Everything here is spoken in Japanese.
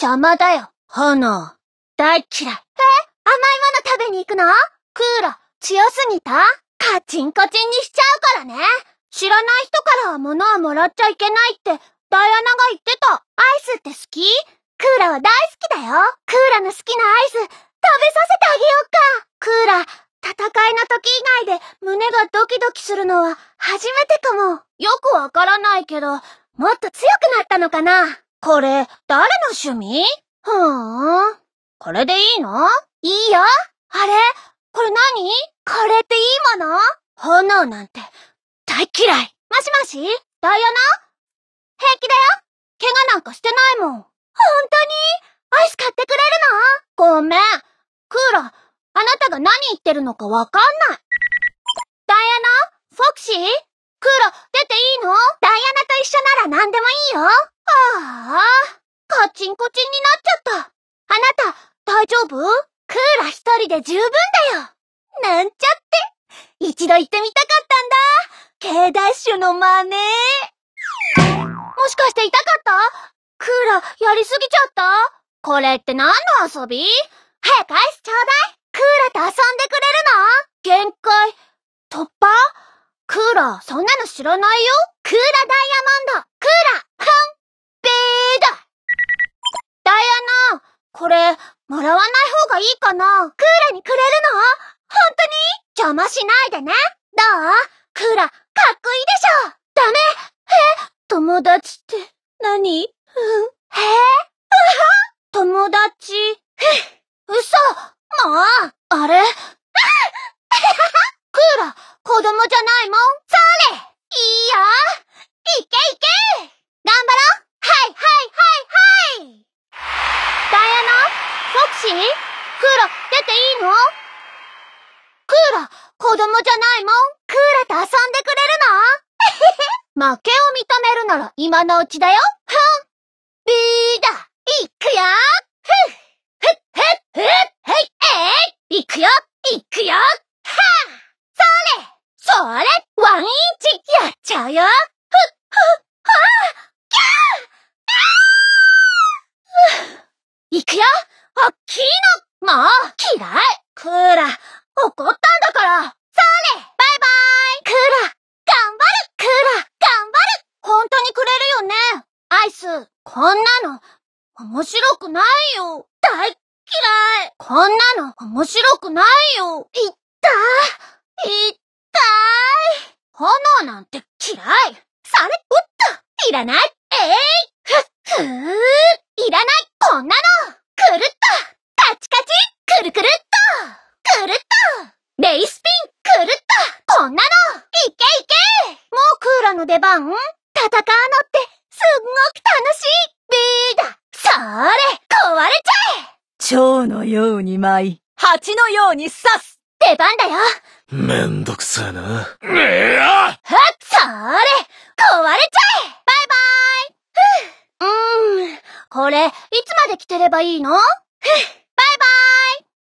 邪魔だよ、炎。大嫌い。え甘いもの食べに行くのクーラ強すぎたカチンコチンにしちゃうからね。知らない人からは物をもらっちゃいけないってダイアナが言ってた。アイスって好きクーラは大好きだよ。クーラの好きなアイス食べさせてあげようか。クーラ、戦いの時以外で胸がドキドキするのは初めてかも。よくわからないけど、もっと強くなったのかなこれ、誰の趣味ふーん。これでいいのいいよ。あれこれ何これっていいもの炎なんて、大嫌い。もしもしダイアナ平気だよ。怪我なんかしてないもん。ほんとにアイス買ってくれるのごめん。クーラあなたが何言ってるのかわかんない。ダイアナフォクシーになっちゃった。あなた、大丈夫クーラ一人で十分だよ。なんちゃって。一度行ってみたかったんだ。K ダッシュの真似。もしかして痛かったクーラやりすぎちゃったこれって何の遊び早くアイスちょうだい。クーラと遊んでくれるの限界。突破クーラそんなの知らないよ。クーラダイヤモンド。これ、もらわない方がいいかなクーラにくれるの本当に邪魔しないでね。どうクーラ、かっこいいでしょダメえ友達って何、何うん。へえ友達。クーラ、出ていいのクーラ、子供じゃないもん。クーラと遊んでくれるの 負けを認めるなら今のうちだよ。ふん。ビーだ。いくよ。ふっ。ふっ、ふっ、ふっ、へい、えい。いくよ。いくよ。はあ。それ。それ。ワンインチ。やっちゃうよ。ふっ、ふっ、はあ。ギャーあーいくよ。っきーの、もう、嫌いクーラ、怒ったんだからそれバイバイクーラ、頑張るクーラ、頑張る本当にくれるよねアイス、こんなの、面白くないよ大嫌いこんなの、面白くないよいったいったい炎なんて嫌いそれ、打ったいらないえい、ー、ふ、ふーいらないこんなの出番戦うのってすっごく楽しいビーだそれ壊れちゃえ蝶のように舞い、蜂のように刺す出番だよめんどくさいな。いやっそれ壊れちゃえバイバイふぅうーん、これ、いつまで着てればいいのふぅ